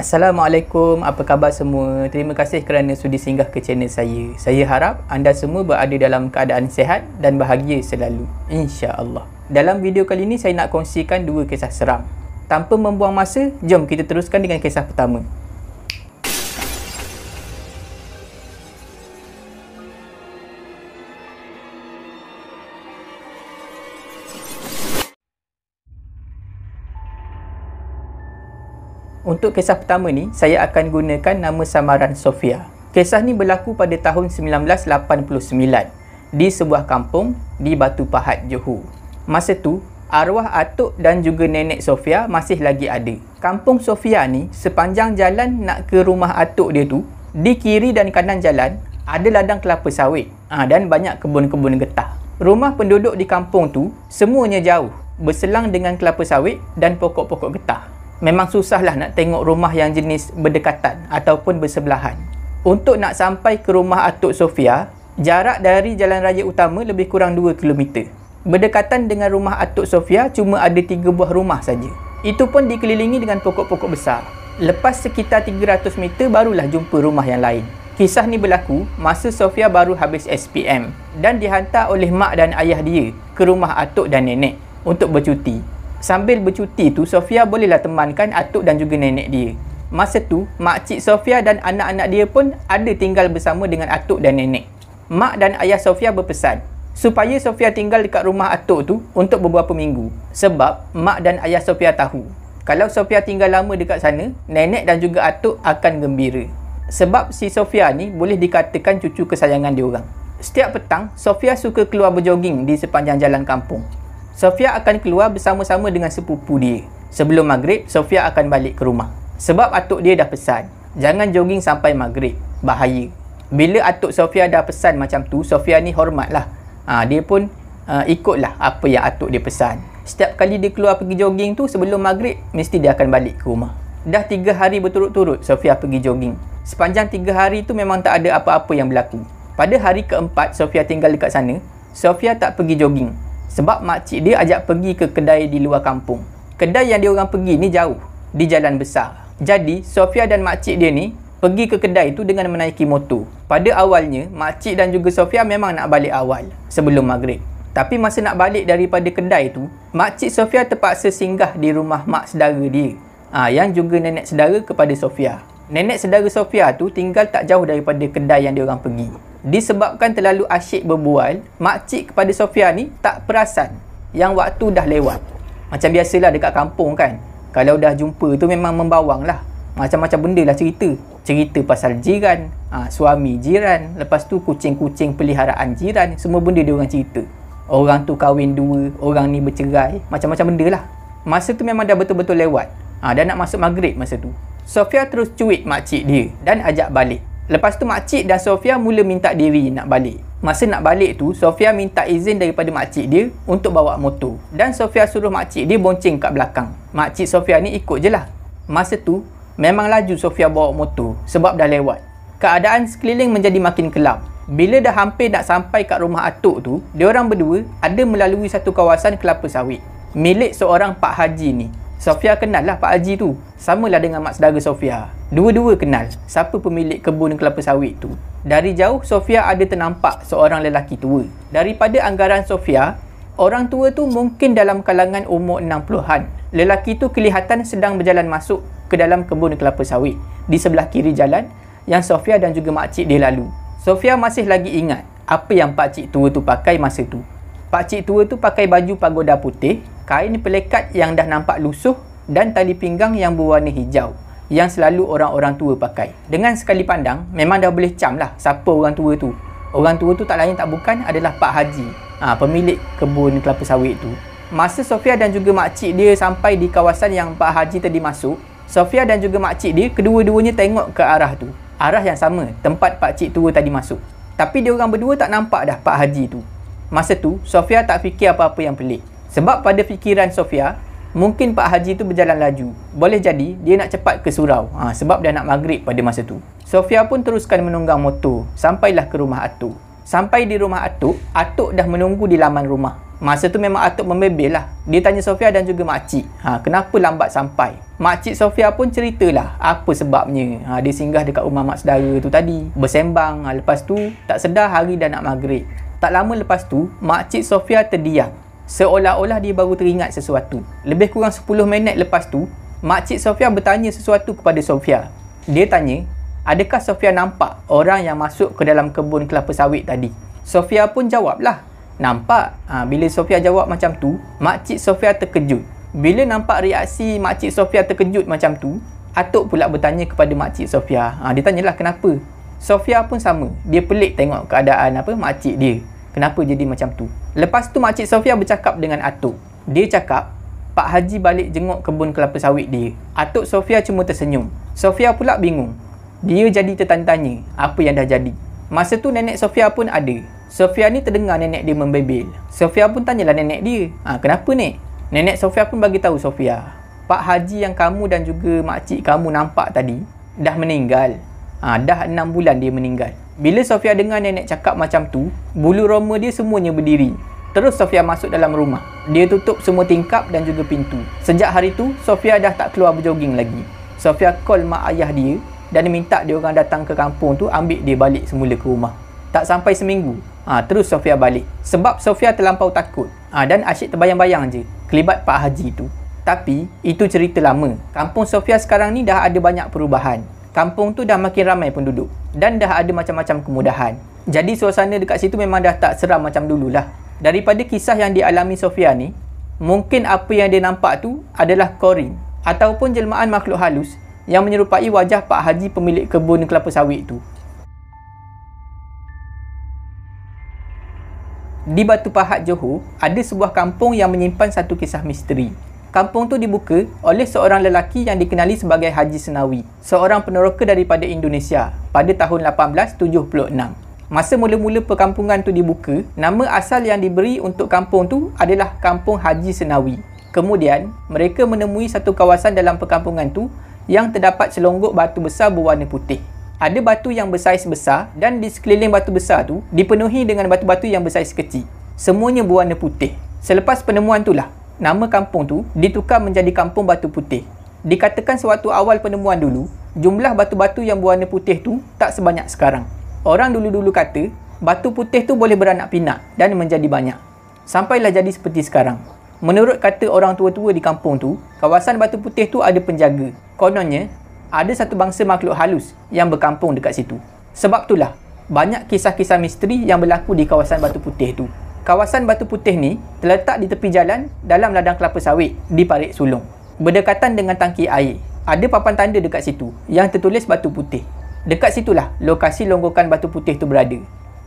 Assalamualaikum, apa khabar semua? Terima kasih kerana sudi singgah ke channel saya. Saya harap anda semua berada dalam keadaan sehat dan bahagia selalu. InsyaAllah. Dalam video kali ini, saya nak kongsikan dua kisah seram. Tanpa membuang masa, jom kita teruskan dengan kisah pertama. Untuk kisah pertama ni, saya akan gunakan nama samaran Sofia. Kisah ni berlaku pada tahun 1989 di sebuah kampung di Batu Pahat, Johor. Masa tu, arwah atuk dan juga nenek Sofia masih lagi ada. Kampung Sofia ni sepanjang jalan nak ke rumah atuk dia tu, di kiri dan kanan jalan ada ladang kelapa sawit ha, dan banyak kebun-kebun getah. Rumah penduduk di kampung tu semuanya jauh berselang dengan kelapa sawit dan pokok-pokok getah memang susahlah nak tengok rumah yang jenis berdekatan ataupun bersebelahan. Untuk nak sampai ke rumah Atuk Sofia, jarak dari jalan raya utama lebih kurang 2 km. Berdekatan dengan rumah Atuk Sofia cuma ada 3 buah rumah saja. Itu pun dikelilingi dengan pokok-pokok besar. Lepas sekitar 300 meter barulah jumpa rumah yang lain. Kisah ni berlaku masa Sofia baru habis SPM dan dihantar oleh mak dan ayah dia ke rumah atuk dan nenek untuk bercuti. Sambil bercuti tu Sofia bolehlah temankan atuk dan juga nenek dia. Masa tu makcik Sofia dan anak-anak dia pun ada tinggal bersama dengan atuk dan nenek. Mak dan ayah Sofia berpesan supaya Sofia tinggal dekat rumah atuk tu untuk beberapa minggu sebab mak dan ayah Sofia tahu kalau Sofia tinggal lama dekat sana, nenek dan juga atuk akan gembira. Sebab si Sofia ni boleh dikatakan cucu kesayangan dia orang. Setiap petang, Sofia suka keluar berjoging di sepanjang jalan kampung. Sofia akan keluar bersama-sama dengan sepupu dia. Sebelum maghrib, Sofia akan balik ke rumah. Sebab atuk dia dah pesan, jangan jogging sampai maghrib. Bahaya. Bila atuk Sofia dah pesan macam tu, Sofia ni hormatlah. Ha, dia pun uh, ikutlah apa yang atuk dia pesan. Setiap kali dia keluar pergi jogging tu, sebelum maghrib, mesti dia akan balik ke rumah. Dah tiga hari berturut-turut, Sofia pergi jogging. Sepanjang tiga hari tu memang tak ada apa-apa yang berlaku. Pada hari keempat, Sofia tinggal dekat sana, Sofia tak pergi jogging sebab makcik dia ajak pergi ke kedai di luar kampung. Kedai yang dia orang pergi ni jauh, di jalan besar. Jadi, Sofia dan makcik dia ni pergi ke kedai tu dengan menaiki motor. Pada awalnya, makcik dan juga Sofia memang nak balik awal, sebelum maghrib. Tapi masa nak balik daripada kedai tu, makcik Sofia terpaksa singgah di rumah mak sedara dia. ha, yang juga nenek sedara kepada Sofia. Nenek sedara Sofia tu tinggal tak jauh daripada kedai yang dia orang pergi disebabkan terlalu asyik berbual, makcik kepada Sofia ni tak perasan yang waktu dah lewat. Macam biasalah dekat kampung kan. Kalau dah jumpa tu memang membawang lah. Macam-macam benda lah cerita. Cerita pasal jiran, ha, suami jiran, lepas tu kucing-kucing peliharaan jiran, semua benda dia orang cerita. Orang tu kahwin dua, orang ni bercerai, macam-macam benda lah. Masa tu memang dah betul-betul lewat. Ha, dah nak masuk maghrib masa tu. Sofia terus cuit makcik dia dan ajak balik. Lepas tu makcik dan Sofia mula minta diri nak balik. Masa nak balik tu, Sofia minta izin daripada makcik dia untuk bawa motor. Dan Sofia suruh makcik dia boncing kat belakang. Makcik Sofia ni ikut je lah. Masa tu, memang laju Sofia bawa motor sebab dah lewat. Keadaan sekeliling menjadi makin kelam. Bila dah hampir nak sampai kat rumah atuk tu, dia orang berdua ada melalui satu kawasan kelapa sawit. Milik seorang Pak Haji ni. Sofia kenal lah Pak Haji tu. Samalah dengan mak sedara Sofia. Dua-dua kenal siapa pemilik kebun kelapa sawit tu. Dari jauh Sofia ada ternampak seorang lelaki tua. Daripada anggaran Sofia, orang tua tu mungkin dalam kalangan umur 60-an. Lelaki tu kelihatan sedang berjalan masuk ke dalam kebun kelapa sawit di sebelah kiri jalan yang Sofia dan juga makcik dia lalu. Sofia masih lagi ingat apa yang pakcik tua tu pakai masa tu. Pakcik tua tu pakai baju pagoda putih, kain pelekat yang dah nampak lusuh dan tali pinggang yang berwarna hijau yang selalu orang-orang tua pakai. Dengan sekali pandang, memang dah boleh cam lah siapa orang tua tu. Orang tua tu tak lain tak bukan adalah Pak Haji, ha, pemilik kebun kelapa sawit tu. Masa Sofia dan juga makcik dia sampai di kawasan yang Pak Haji tadi masuk, Sofia dan juga makcik dia kedua-duanya tengok ke arah tu. Arah yang sama, tempat Pak Cik tua tadi masuk. Tapi dia orang berdua tak nampak dah Pak Haji tu. Masa tu, Sofia tak fikir apa-apa yang pelik. Sebab pada fikiran Sofia, mungkin Pak Haji tu berjalan laju. Boleh jadi dia nak cepat ke surau ha, sebab dia nak maghrib pada masa tu. Sofia pun teruskan menunggang motor sampailah ke rumah Atuk. Sampai di rumah Atuk, Atuk dah menunggu di laman rumah. Masa tu memang Atuk membebel lah. Dia tanya Sofia dan juga makcik, ha, kenapa lambat sampai? Makcik Sofia pun ceritalah apa sebabnya ha, dia singgah dekat rumah mak saudara tu tadi. Bersembang, ha, lepas tu tak sedar hari dah nak maghrib. Tak lama lepas tu, makcik Sofia terdiam seolah-olah dia baru teringat sesuatu. Lebih kurang 10 minit lepas tu, makcik Sofia bertanya sesuatu kepada Sofia. Dia tanya, adakah Sofia nampak orang yang masuk ke dalam kebun kelapa sawit tadi? Sofia pun jawablah, nampak. Ha, bila Sofia jawab macam tu, makcik Sofia terkejut. Bila nampak reaksi makcik Sofia terkejut macam tu, Atuk pula bertanya kepada makcik Sofia. Ha, dia tanyalah kenapa. Sofia pun sama. Dia pelik tengok keadaan apa makcik dia. Kenapa jadi macam tu? Lepas tu Makcik Sofia bercakap dengan Atuk. Dia cakap, Pak Haji balik jenguk kebun kelapa sawit dia. Atuk Sofia cuma tersenyum. Sofia pula bingung. Dia jadi tertanya-tanya apa yang dah jadi. Masa tu nenek Sofia pun ada. Sofia ni terdengar nenek dia membebel. Sofia pun tanyalah nenek dia. Ah, ha, kenapa ni? Nenek Sofia pun bagi tahu Sofia. Pak Haji yang kamu dan juga makcik kamu nampak tadi dah meninggal. Ha, dah 6 bulan dia meninggal. Bila Sofia dengar nenek cakap macam tu, bulu roma dia semuanya berdiri. Terus Sofia masuk dalam rumah. Dia tutup semua tingkap dan juga pintu. Sejak hari tu, Sofia dah tak keluar berjoging lagi. Sofia call mak ayah dia dan minta dia orang datang ke kampung tu ambil dia balik semula ke rumah. Tak sampai seminggu, ha, terus Sofia balik. Sebab Sofia terlampau takut ha, dan asyik terbayang-bayang je kelibat Pak Haji tu. Tapi itu cerita lama. Kampung Sofia sekarang ni dah ada banyak perubahan kampung tu dah makin ramai penduduk dan dah ada macam-macam kemudahan. Jadi suasana dekat situ memang dah tak seram macam dululah. Daripada kisah yang dialami Sofia ni, mungkin apa yang dia nampak tu adalah korin ataupun jelmaan makhluk halus yang menyerupai wajah Pak Haji pemilik kebun kelapa sawit tu. Di Batu Pahat Johor, ada sebuah kampung yang menyimpan satu kisah misteri kampung tu dibuka oleh seorang lelaki yang dikenali sebagai Haji Senawi, seorang peneroka daripada Indonesia pada tahun 1876. Masa mula-mula perkampungan tu dibuka, nama asal yang diberi untuk kampung tu adalah Kampung Haji Senawi. Kemudian, mereka menemui satu kawasan dalam perkampungan tu yang terdapat selonggok batu besar berwarna putih. Ada batu yang bersaiz besar dan di sekeliling batu besar tu dipenuhi dengan batu-batu yang bersaiz kecil. Semuanya berwarna putih. Selepas penemuan itulah, nama kampung tu ditukar menjadi Kampung Batu Putih. Dikatakan sewaktu awal penemuan dulu, jumlah batu-batu yang berwarna putih tu tak sebanyak sekarang. Orang dulu-dulu kata, batu putih tu boleh beranak pinak dan menjadi banyak. Sampailah jadi seperti sekarang. Menurut kata orang tua-tua di kampung tu, kawasan batu putih tu ada penjaga. Kononnya, ada satu bangsa makhluk halus yang berkampung dekat situ. Sebab itulah, banyak kisah-kisah misteri yang berlaku di kawasan batu putih tu kawasan batu putih ni terletak di tepi jalan dalam ladang kelapa sawit di Parit Sulung. Berdekatan dengan tangki air, ada papan tanda dekat situ yang tertulis batu putih. Dekat situlah lokasi longgokan batu putih tu berada.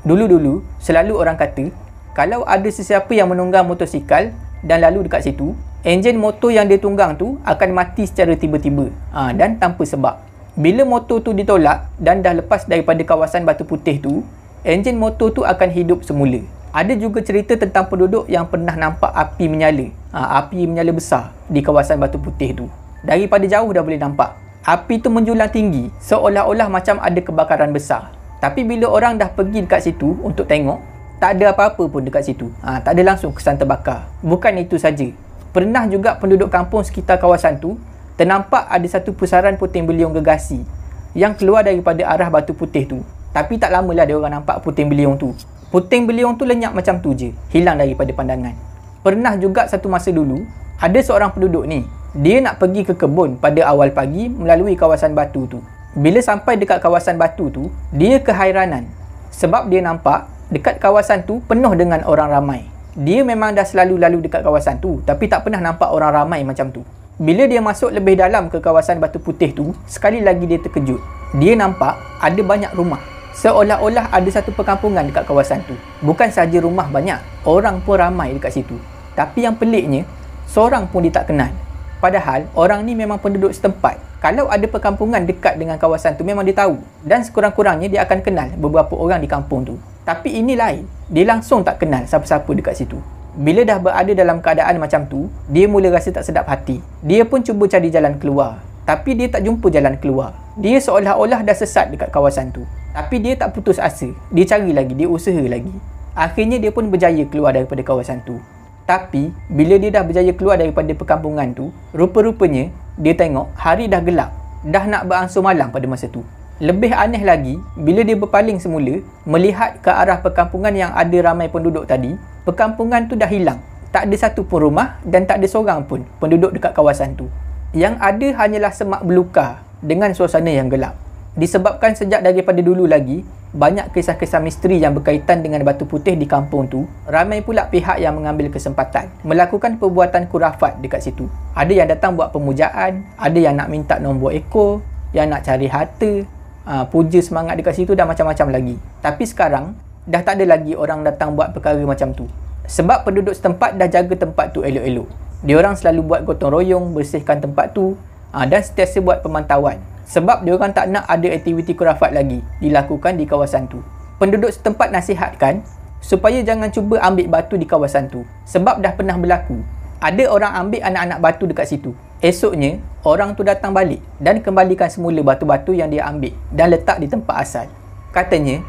Dulu-dulu, selalu orang kata, kalau ada sesiapa yang menunggang motosikal dan lalu dekat situ, enjin motor yang dia tunggang tu akan mati secara tiba-tiba ha, dan tanpa sebab. Bila motor tu ditolak dan dah lepas daripada kawasan batu putih tu, enjin motor tu akan hidup semula ada juga cerita tentang penduduk yang pernah nampak api menyala ha, api menyala besar di kawasan batu putih tu daripada jauh dah boleh nampak api tu menjulang tinggi seolah-olah macam ada kebakaran besar tapi bila orang dah pergi dekat situ untuk tengok tak ada apa-apa pun dekat situ ha, tak ada langsung kesan terbakar bukan itu saja pernah juga penduduk kampung sekitar kawasan tu ternampak ada satu pusaran puting beliung gegasi yang keluar daripada arah batu putih tu tapi tak lamalah dia orang nampak puting beliung tu Puting beliung tu lenyap macam tu je, hilang daripada pandangan. Pernah juga satu masa dulu, ada seorang penduduk ni, dia nak pergi ke kebun pada awal pagi melalui kawasan batu tu. Bila sampai dekat kawasan batu tu, dia kehairanan sebab dia nampak dekat kawasan tu penuh dengan orang ramai. Dia memang dah selalu lalu dekat kawasan tu tapi tak pernah nampak orang ramai macam tu. Bila dia masuk lebih dalam ke kawasan batu putih tu, sekali lagi dia terkejut. Dia nampak ada banyak rumah Seolah-olah ada satu perkampungan dekat kawasan tu. Bukan sahaja rumah banyak, orang pun ramai dekat situ. Tapi yang peliknya, seorang pun dia tak kenal. Padahal orang ni memang penduduk setempat. Kalau ada perkampungan dekat dengan kawasan tu memang dia tahu dan sekurang-kurangnya dia akan kenal beberapa orang di kampung tu. Tapi ini lain, dia langsung tak kenal siapa-siapa dekat situ. Bila dah berada dalam keadaan macam tu, dia mula rasa tak sedap hati. Dia pun cuba cari jalan keluar, tapi dia tak jumpa jalan keluar. Dia seolah-olah dah sesat dekat kawasan tu. Tapi dia tak putus asa. Dia cari lagi, dia usaha lagi. Akhirnya dia pun berjaya keluar daripada kawasan tu. Tapi bila dia dah berjaya keluar daripada perkampungan tu, rupa-rupanya dia tengok hari dah gelap, dah nak berangsur malam pada masa tu. Lebih aneh lagi, bila dia berpaling semula, melihat ke arah perkampungan yang ada ramai penduduk tadi, perkampungan tu dah hilang. Tak ada satu pun rumah dan tak ada seorang pun penduduk dekat kawasan tu. Yang ada hanyalah semak belukar dengan suasana yang gelap disebabkan sejak daripada dulu lagi banyak kisah-kisah misteri yang berkaitan dengan batu putih di kampung tu ramai pula pihak yang mengambil kesempatan melakukan perbuatan kurafat dekat situ ada yang datang buat pemujaan ada yang nak minta nombor ekor yang nak cari harta uh, puja semangat dekat situ dan macam-macam lagi tapi sekarang dah tak ada lagi orang datang buat perkara macam tu sebab penduduk setempat dah jaga tempat tu elok-elok diorang selalu buat gotong royong bersihkan tempat tu uh, dan setiasa buat pemantauan sebab dia orang tak nak ada aktiviti khurafat lagi dilakukan di kawasan tu. Penduduk setempat nasihatkan supaya jangan cuba ambil batu di kawasan tu sebab dah pernah berlaku. Ada orang ambil anak-anak batu dekat situ. Esoknya, orang tu datang balik dan kembalikan semula batu-batu yang dia ambil dan letak di tempat asal. Katanya,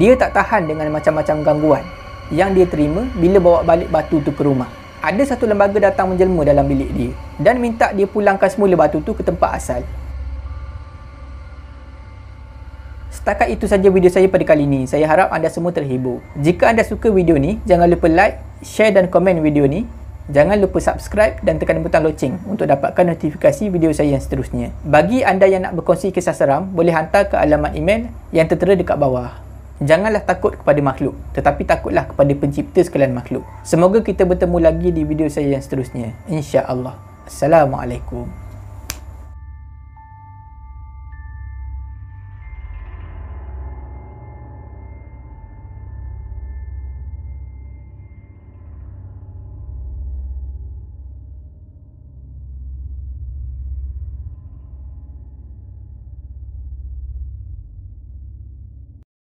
dia tak tahan dengan macam-macam gangguan yang dia terima bila bawa balik batu tu ke rumah. Ada satu lembaga datang menjelma dalam bilik dia dan minta dia pulangkan semula batu tu ke tempat asal. Setakat itu saja video saya pada kali ini. Saya harap anda semua terhibur. Jika anda suka video ni, jangan lupa like, share dan komen video ni. Jangan lupa subscribe dan tekan butang loceng untuk dapatkan notifikasi video saya yang seterusnya. Bagi anda yang nak berkongsi kisah seram, boleh hantar ke alamat email yang tertera dekat bawah. Janganlah takut kepada makhluk, tetapi takutlah kepada pencipta sekalian makhluk. Semoga kita bertemu lagi di video saya yang seterusnya. Insya Allah. Assalamualaikum.